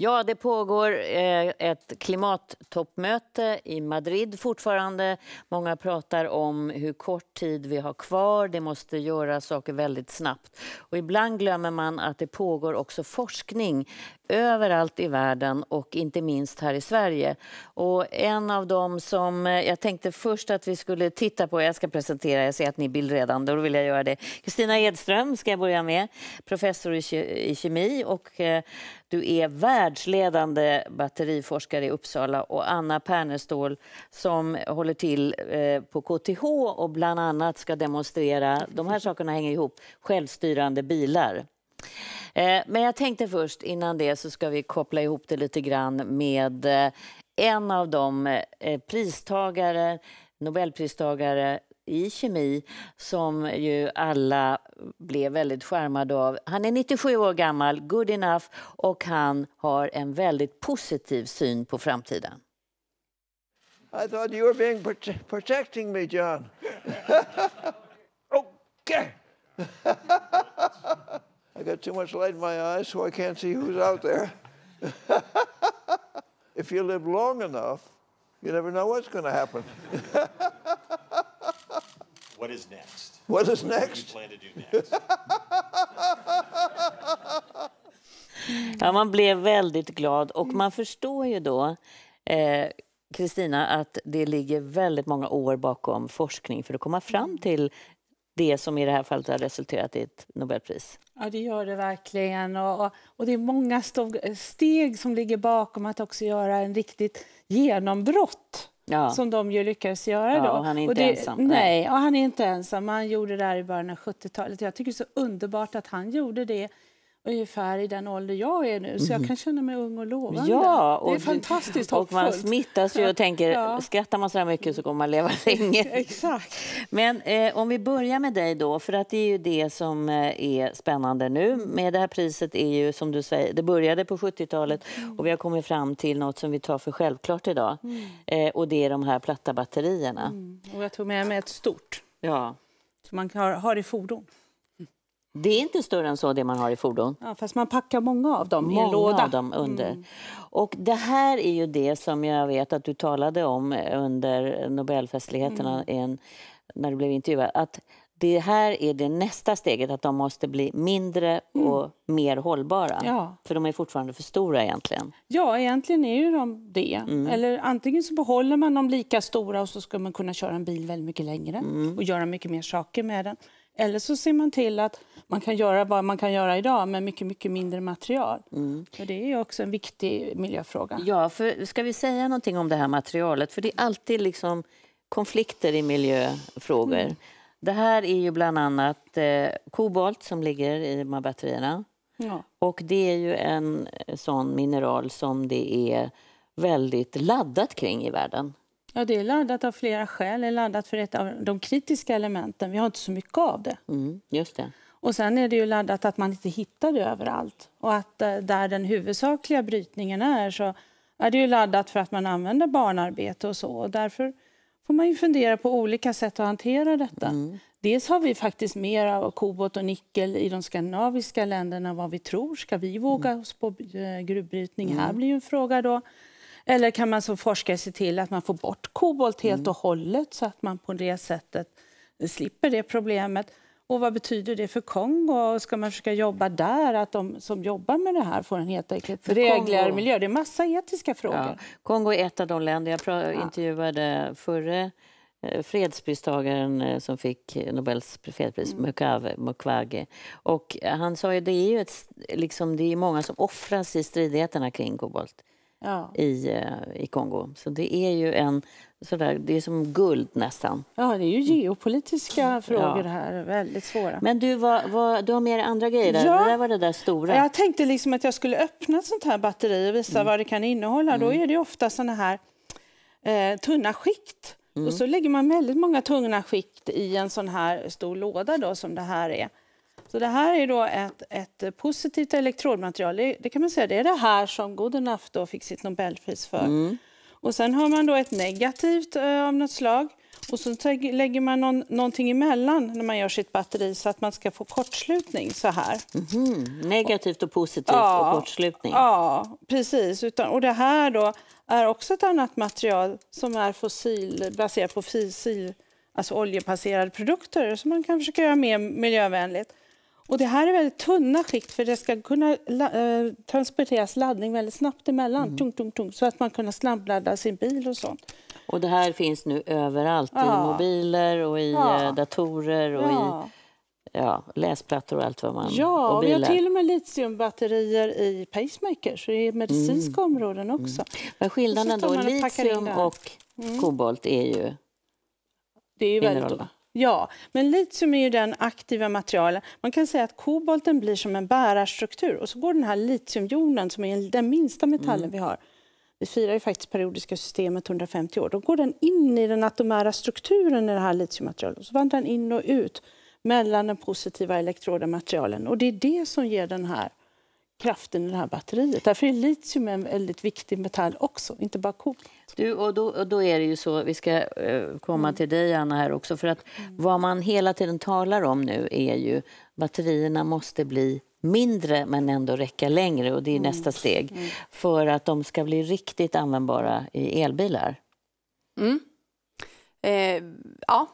Ja, det pågår eh, ett klimattoppmöte i Madrid fortfarande. Många pratar om hur kort tid vi har kvar. Det måste göras saker väldigt snabbt. Och ibland glömmer man att det pågår också forskning överallt i världen och inte minst här i Sverige. Och en av dem som eh, jag tänkte först att vi skulle titta på, jag ska presentera, jag ser att ni vill redan, då vill jag göra det. Kristina Edström ska jag börja med, professor i kemi och eh, du är världsledande batteriforskare i Uppsala och Anna Pernestål som håller till eh, på KTH och bland annat ska demonstrera, de här sakerna hänger ihop, självstyrande bilar. Eh, men jag tänkte först, innan det, så ska vi koppla ihop det lite grann med eh, en av de pristagare, Nobelpristagare i kemi som ju alla blev väldigt skärmad av. Han är 97 år gammal, good enough, och han har en väldigt positiv syn på framtiden. I thought you were being prote protecting me, John. okay. I got too much light in my eyes, so I can't see who's out there. if you live long enough, you never know what's going to happen. What is next? What is next? What do you plan to do next? ja, man blev väldigt glad och man förstår ju då eh, Kristina, att det ligger väldigt många år bakom forskning för att komma fram mm. till det som i det här fallet har resulterat i ett Nobelpris. Ja, det gör det verkligen. Och, och det är många steg som ligger bakom att också göra en riktigt genombrott Ja. som de ju lyckades göra. Ja, då. Och han är inte och det, ensam. Nej, och han är inte ensam. Han gjorde det här i början av 70-talet. Jag tycker det är så underbart att han gjorde det ungefär i den ålder jag är nu, så jag mhm. kan känna mig ung och lovande. Ja, och det är fantastiskt hoppfullt. man smittas ju och tänker, ja. skrattar man så här mycket så kommer man leva länge. Exakt. Men eh, om vi börjar med dig då, för att det är ju det som eh, är spännande nu med det här priset är ju som du säger, det började på 70-talet mm. och vi har kommit fram till något som vi tar för självklart idag mm. eh, och det är de här platta batterierna. Mm. Och jag tog med mig ett stort. Ja. Som man har, har i fordon. Det är inte större än så det man har i fordon. Ja, fast man packar många av dem många i en låda. Av dem under. Mm. Och det här är ju det som jag vet att du talade om under Nobelfestligheterna mm. en, när du blev intervjuad. Att det här är det nästa steget, att de måste bli mindre mm. och mm. mer hållbara. Ja. För de är fortfarande för stora egentligen. Ja, egentligen är ju de det. Mm. Eller antingen så behåller man dem lika stora och så ska man kunna köra en bil väldigt mycket längre mm. och göra mycket mer saker med den. Eller så ser man till att man kan göra vad man kan göra idag med mycket, mycket mindre material. Mm. För det är också en viktig miljöfråga. Ja, för ska vi säga någonting om det här materialet? För det är alltid liksom konflikter i miljöfrågor. Mm. Det här är ju bland annat eh, kobolt som ligger i de här batterierna. Ja. Och det är ju en eh, sån mineral som det är väldigt laddat kring i världen. Ja, det är laddat av flera skäl. Det är laddat för ett av de kritiska elementen. Vi har inte så mycket av det. Mm, just det. Och sen är det ju laddat att man inte hittar det överallt. Och att eh, där den huvudsakliga brytningen är så är det ju laddat för att man använder barnarbete och så. Och därför får man ju fundera på olika sätt att hantera detta. Mm. Dels har vi faktiskt mer av kobot och nickel i de skandinaviska länderna än vad vi tror. Ska vi våga mm. oss på eh, gruvbrytning? Mm. Här blir ju en fråga då. Eller kan man som forskare se till att man får bort kobolt helt mm. och hållet så att man på det sättet slipper det problemet? Och vad betyder det för Kongo? Ska man försöka jobba där, att de som jobbar med det här får en heltäckligt för regler miljö? Det är massa etiska frågor. Ja. Kongo är ett av de länder, jag intervjuade förre eh, fredspristagaren eh, som fick Nobels fredspris, mm. Mukwege. Och han sa ju det är ju ett, liksom, det är många som offras i stridigheterna kring kobolt ja. i, eh, i Kongo. Så det är ju en sådär, det är som guld nästan. Ja, det är ju mm. geopolitiska frågor ja. här, väldigt svåra. Men du, vad, vad, du har med dig andra grejer där, ja. det där var det där stora. Jag tänkte liksom att jag skulle öppna ett sånt här batteri och visa mm. vad det kan innehålla. Mm. Då är det ofta såna här eh, tunna skikt. Mm. Och så lägger man väldigt många tunna skikt i en sån här stor låda då, som det här är. Så det här är då ett, ett positivt elektrodmaterial. Det, det, kan man säga, det är det här som Goodenough då fick sitt Nobelpris för. Mm. Och sen har man då ett negativt eh, av något slag. Och så lägger man någon, någonting emellan när man gör sitt batteri så att man ska få kortslutning så här. Mm -hmm. Negativt och positivt ja, och kortslutning. Ja, precis. Utan, och det här då är också ett annat material som är fossil, baserat på fossil, alltså oljebaserade produkter som man kan försöka göra mer miljövänligt. Och det här är väldigt tunna skikt för det ska kunna äh, transporteras laddning väldigt snabbt emellan. Mm. Tung, tung, tung, så att man kan snabbladda sin bil och sånt. Och det här finns nu överallt, ja. i mobiler och i ja. Eh, datorer och ja. i ja, läsplattor och allt vad man... Ja, och, vi har till och med litiumbatterier i pacemakers, i medicinska mm. områden mm. också. Mm. Men skillnaden då, litium och mm. kobolt är ju... Det är ju väldigt... Ja, men litium är ju den aktiva materialen. Man kan säga att kobolten blir som en bärarstruktur och så går den här litiumjonen som är den minsta metallen mm. vi har. Vi firar ju faktiskt periodiska systemet 150 år. Då går den in i den atomära strukturen i det här litiummaterialet och så vandrar den in och ut mellan den positiva elektroden och materialen. Och det är det som ger den här kraften i det här batteriet. Därför är litium en väldigt viktig metall också, inte bara kol. Du, och då, och då, är det ju så, vi ska eh, komma mm. till dig Anna här också, för att mm. vad man hela tiden talar om nu är ju batterierna måste bli mindre men ändå räcka längre och det är mm. nästa steg för att de ska bli riktigt användbara i elbilar. Eh, ja,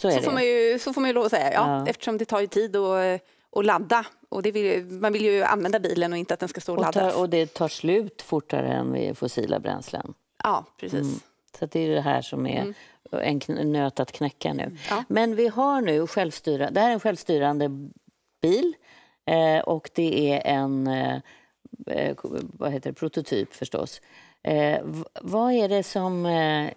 så, så, får ju, så, får man ju lov att säga, ja, ja. eftersom det tar ju tid och eh, och ladda. Och vill, man vill ju använda bilen och inte att den ska stå och, och laddas. Tar, och det tar slut fortare än fossila bränslen. Ja, precis. Mm. Så det är det här som är mm. en nöt att knäcka nu. Ja. Men vi har nu självstyrande, det här är en självstyrande bil eh, och det är en eh, eh vad heter det, prototyp förstås. Eh, vad är det som... Eh,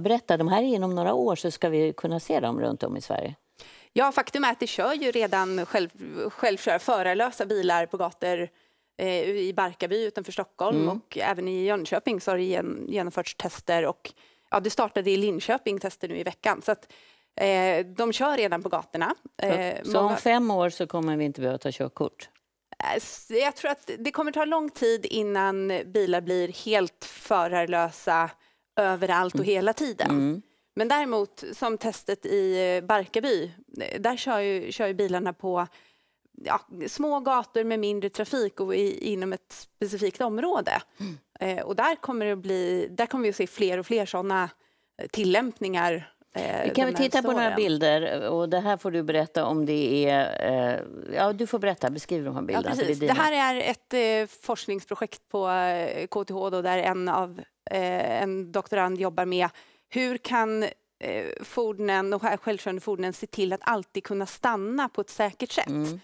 berätta, de här är inom några år så ska vi kunna se dem runt om i Sverige. Ja, faktum är att det kör ju redan själv, självkör, förarlösa bilar på gator eh, i Barkarby utanför Stockholm mm. och även i Jönköping så har det gen, genomförts tester och ja, det startade i Linköping tester nu i veckan. Så att, eh, de kör redan på gatorna. Eh, så, många... om fem år så kommer vi inte behöva ta körkort? Eh, jag tror att det kommer ta lång tid innan bilar blir helt förarlösa överallt och mm. hela tiden. Mm. Men däremot, som testet i eh, Barkarby, eh, där kör ju, kör ju bilarna på ja, små gator med mindre trafik och i, inom ett specifikt område. Mm. Eh, och där kommer, det bli, där kommer vi att se fler och fler sådana eh, tillämpningar eh, vi kan vi titta på några bilder och det här får du berätta om det är... Eh, ja, du får berätta, beskriv de här bilderna. Ja, Det, det, här är ett forskningsprojekt på KTH då, där en, av, en doktorand jobbar med hur kan eh, fordnen och självkörande fordonen se till att alltid kunna stanna på ett säkert sätt? Mm.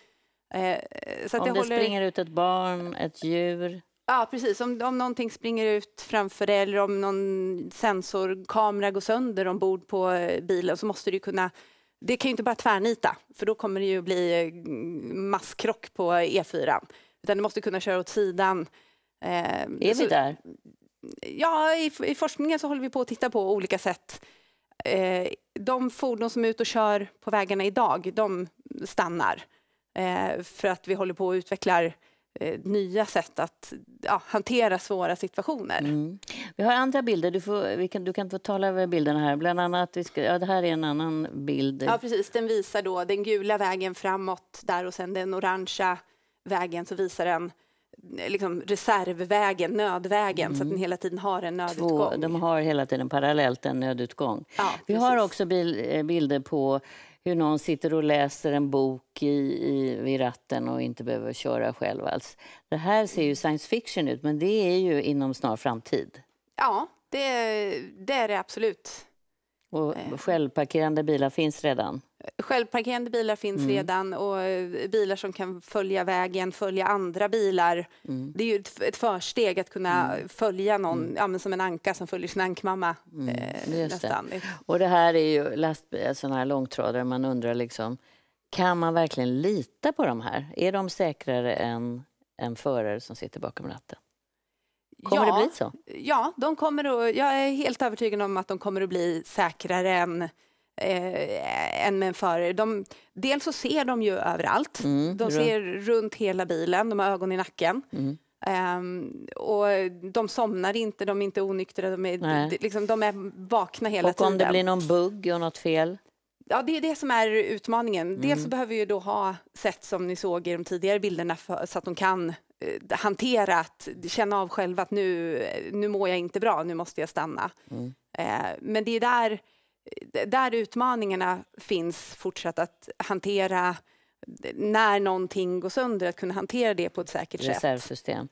Eh, så att om det, det håller... springer ut ett barn, ett djur? Ja, precis. Om, om någonting springer ut framför dig eller om någon sensorkamera går sönder ombord på eh, bilen så måste du kunna det kan ju inte bara tvärnita, för då kommer det ju bli eh, masskrock på E4. Utan du måste kunna köra åt sidan. Eh, är vi där? ja, i, i, forskningen så håller vi på att titta på olika sätt. Eh, de fordon som är ute och kör på vägarna idag, de stannar. Eh, för att vi håller på att utveckla eh, nya sätt att ja, hantera svåra situationer. Mm. Vi har andra bilder. Du, får, kan, du kan få tala över bilderna här. Bland annat, vi ska, ja, det här är en annan bild. Ja, precis. Den visar då den gula vägen framåt där och sen den orangea vägen så visar den liksom reservvägen, nödvägen, mm. så att den mm. hela tiden har en nödutgång. Två, de har hela tiden parallellt en nödutgång. Ja, Vi har också eh, bilder på hur någon sitter och läser en bok i, i, vid ratten och inte behöver köra själv alls. Det här ser ju mm. science fiction ut, men det är ju inom snar framtid. Ja, det, det är det absolut. Och självparkerande bilar finns redan? Självparkerande bilar finns mm. redan och eh, bilar som kan följa vägen, följa andra bilar. Mm. Det är ju ett, ett försteg att kunna mm. följa någon, mm. ja, som en anka som följer sin ankmamma. Mm. Eh, nästan. Det. Och det här är ju lastbilar, eh, sådana här långtradare, man undrar liksom, kan man verkligen lita på de här? Är de säkrare än en förare som sitter bakom ratten? Kommer ja, det bli så? Ja, de kommer att, jag är helt övertygad om att de kommer att bli säkrare än, eh, än med en förare. De, dels så ser de ju överallt. Mm, de ser runt. hela bilen, de har ögon i nacken. Mm. Um, och de somnar inte, de är inte onyktra, de är, liksom, de är vakna hela tiden. Och om det blir någon bugg och något fel? Ja, det är det som är utmaningen. Mm. Dels behöver vi ju då ha sätt som ni såg i de tidigare bilderna för, så att de kan Eh, hanterat, känna av själv att nu, nu mår jag inte bra, nu måste jag stanna. Mm. Eh, men det är där, eh, där utmaningarna finns fortsatt att hantera när någonting går sönder, att kunna hantera det på ett säkert sätt. Reservsystem.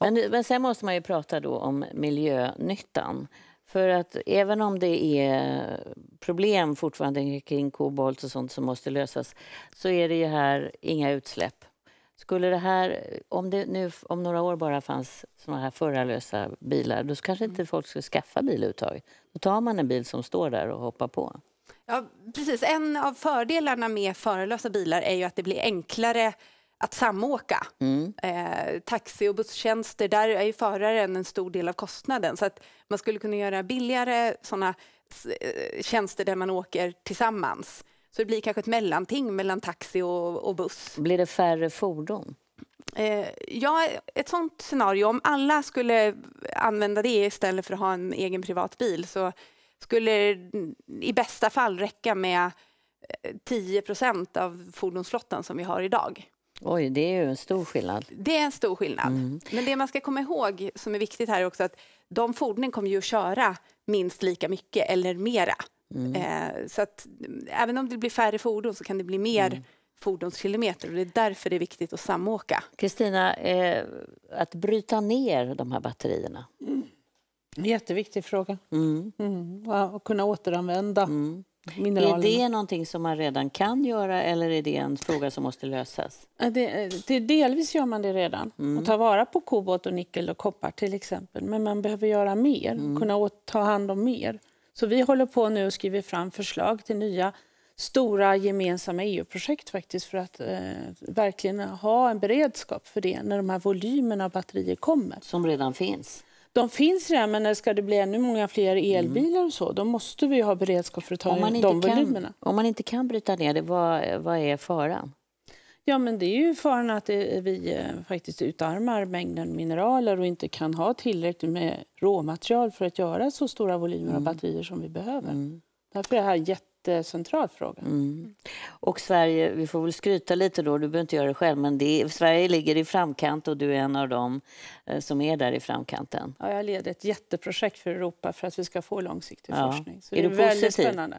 men, men sen måste man ju prata då om miljönyttan. För att även om det är problem fortfarande kring kobolt och sånt som måste lösas så är det ju här inga utsläpp. Skulle det här, om det nu om några år bara fanns såna här förarlösa bilar, då kanske inte mm. folk skulle skaffa bil överhuvudtaget. Då tar man en bil som står där och hoppar på. Ja, precis. En av fördelarna med förarlösa bilar är ju att det blir enklare att samåka. Mm. Eh, taxi och busstjänster, där är ju föraren en stor del av kostnaden. Så att man skulle kunna göra billigare sådana eh, tjänster där man åker tillsammans. Så det blir kanske ett mellanting mellan taxi och, och buss. Blir det färre fordon? Eh, ja, ett sånt scenario, om alla skulle använda det istället för att ha en egen privat bil så skulle det i bästa fall räcka med 10 eh, procent av fordonsflottan som vi har idag. Oj, det är ju en stor skillnad. Det är en stor skillnad. Mm. Men det man ska komma ihåg som är viktigt här också att de fordonen kommer ju att köra minst lika mycket eller mera. Mm. Eh, så att mm, även om det blir färre fordon så kan det bli mer mm. fordonskilometer och det är därför det är viktigt att samåka. Kristina, eh, att bryta ner de här batterierna? Mm. Jätteviktig fråga. Mm. Mm. Och kunna återanvända. Mm. Mineralerna. Är det någonting som man redan kan göra eller är det en fråga som måste lösas? Det, det, delvis gör man det redan. Mm. Och tar vara på kobolt och nickel och koppar till exempel. Men man behöver göra mer, mm. kunna ta hand om mer. Så vi håller på nu och skriver fram förslag till nya stora gemensamma EU-projekt faktiskt för att eh, verkligen ha en beredskap för det när de här volymerna av batterier kommer. Som redan finns? De finns redan, men när ska det bli ännu många fler elbilar och så, då måste vi ha beredskap för att ta de volymerna. Kan, om man inte kan bryta ner det, vad, vad är faran? Ja, men det är ju faran att eh, vi eh, faktiskt utarmar mängden mineraler och inte kan ha tillräckligt med råmaterial för att göra så stora volymer mm. av batterier som vi behöver. Mm. Därför är det här en jättecentral fråga. Mm. Och Sverige, vi får väl skryta lite då, du behöver inte göra det själv, men det Sverige ligger i framkant och du är en av dem eh, som är där i framkanten. Ja, jag leder ett jätteprojekt för Europa för att vi ska få långsiktig ja. forskning. Så är det är väldigt positiv? spännande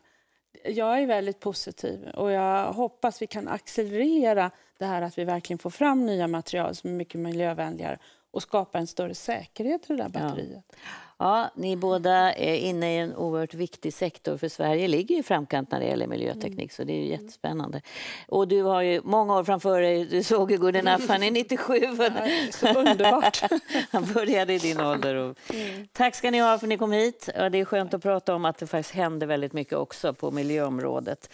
jag är väldigt positiv och jag hoppas vi kan accelerera det här att vi verkligen får fram nya material som är mycket miljövänligare och skapa en större säkerhet i det där batteriet. Ja. ja. ni båda är inne i en oerhört viktig sektor för Sverige ligger i framkant när det gäller miljöteknik mm. så det är ju jättespännande. Och du har ju många år framför dig, du såg ju Guden han är 97. Ja, så underbart. han började i din ålder. Och... Mm. Tack ska ni ha för att ni kom hit. Det är skönt att prata om att det faktiskt händer väldigt mycket också på miljöområdet.